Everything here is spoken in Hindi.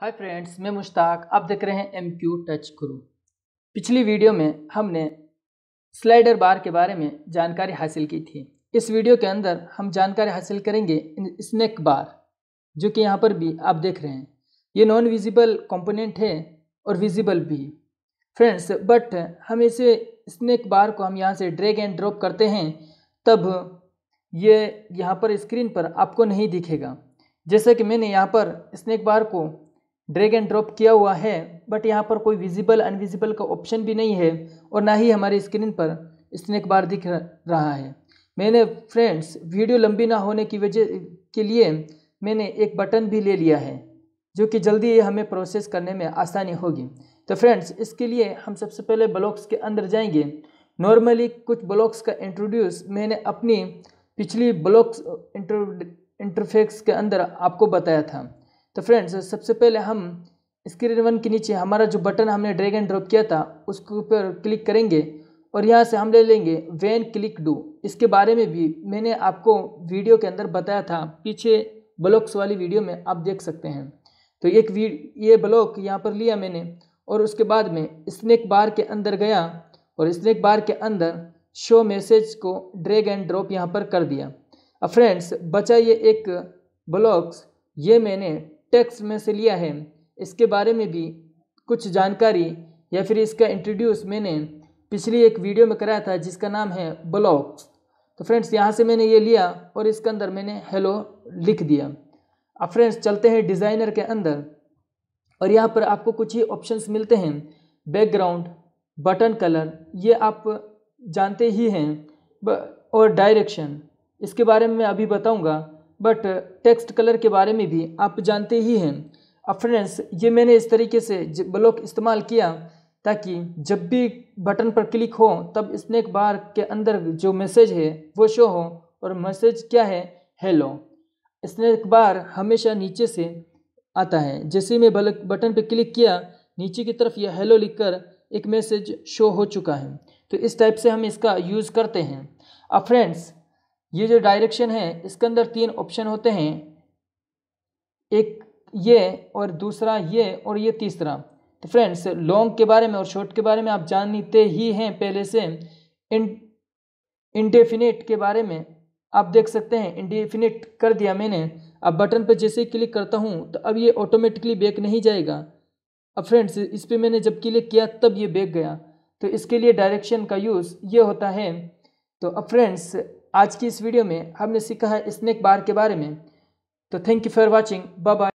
हाय फ्रेंड्स मैं मुश्ताक आप देख रहे हैं एम क्यू टच गुरु पिछली वीडियो में हमने स्लाइडर बार के बारे में जानकारी हासिल की थी इस वीडियो के अंदर हम जानकारी हासिल करेंगे स्नैक बार जो कि यहाँ पर भी आप देख रहे हैं ये नॉन विजिबल कंपोनेंट है और विजिबल भी फ्रेंड्स बट हम इसे स्नैक बार को हम यहाँ से ड्रैग एंड ड्रॉप करते हैं तब ये यहाँ पर स्क्रीन पर आपको नहीं दिखेगा जैसा कि मैंने यहाँ पर स्नैक बार को ड्रैग एंड ड्रॉप किया हुआ है बट यहाँ पर कोई विजिबल अनविजिबल का ऑप्शन भी नहीं है और ना ही हमारी स्क्रीन पर स्नैक बार दिख रहा है मैंने फ्रेंड्स वीडियो लंबी ना होने की वजह के लिए मैंने एक बटन भी ले लिया है जो कि जल्दी ये हमें प्रोसेस करने में आसानी होगी तो फ्रेंड्स इसके लिए हम सबसे पहले ब्लॉक्स के अंदर जाएंगे नॉर्मली कुछ ब्लॉक्स का इंट्रोड्यूस मैंने अपनी पिछली ब्लॉक्स इंटर इंटरफेक्स के अंदर आपको बताया था तो फ्रेंड्स सबसे पहले हम स्क्रीन वन के नीचे हमारा जो बटन हमने ड्रैग एंड ड्रॉप किया था उसके ऊपर क्लिक करेंगे और यहाँ से हम ले लेंगे वैन क्लिक डू इसके बारे में भी मैंने आपको वीडियो के अंदर बताया था पीछे ब्लॉक्स वाली वीडियो में आप देख सकते हैं तो एक ये ब्लॉक यहाँ पर लिया मैंने और उसके बाद में स्नैक बार के अंदर गया और स्नैक बार के अंदर शो मैसेज को ड्रैग एंड ड्रॉप यहाँ पर कर दिया अब फ्रेंड्स बचा ये एक ब्लॉक्स ये मैंने टेक्स्ट में से लिया है इसके बारे में भी कुछ जानकारी या फिर इसका इंट्रोड्यूस मैंने पिछली एक वीडियो में कराया था जिसका नाम है ब्लॉक तो फ्रेंड्स यहाँ से मैंने ये लिया और इसके अंदर मैंने हेलो लिख दिया अब फ्रेंड्स चलते हैं डिज़ाइनर के अंदर और यहाँ पर आपको कुछ ही ऑप्शंस मिलते हैं बैकग्राउंड बटन कलर ये आप जानते ही हैं और डायरेक्शन इसके बारे में मैं अभी बताऊंगा बट टेक्स्ट कलर के बारे में भी आप जानते ही हैं अब फ्रेंड्स ये मैंने इस तरीके से ब्लॉक इस्तेमाल किया ताकि जब भी बटन पर क्लिक हो तब स्नैक बार के अंदर जो मैसेज है वो शो हो और मैसेज क्या है हेलो स्नैक बार हमेशा नीचे से आता है जैसे मैं बटन पर क्लिक किया नीचे की तरफ यह हेलो लिखकर एक मैसेज शो हो चुका है तो इस टाइप से हम इसका यूज़ करते हैं अब फ्रेंड्स ये जो डायरेक्शन है इसके अंदर तीन ऑप्शन होते हैं एक ये और दूसरा ये और ये तीसरा तो फ्रेंड्स लॉन्ग के बारे में और शॉर्ट के बारे में आप जानते ही हैं पहले से इन इंडेफिनेट के बारे में आप देख सकते हैं इंडेफिनेट कर दिया मैंने अब बटन पर जैसे ही क्लिक करता हूँ तो अब ये ऑटोमेटिकली बैक नहीं जाएगा अब फ्रेंड्स इस पर मैंने जब क्लिक किया तब ये बैक गया तो इसके लिए डायरेक्शन का यूज़ ये होता है तो अब फ्रेंड्स आज की इस वीडियो में हमने सीखा है स्नैक बार के बारे में तो thank you for watching bye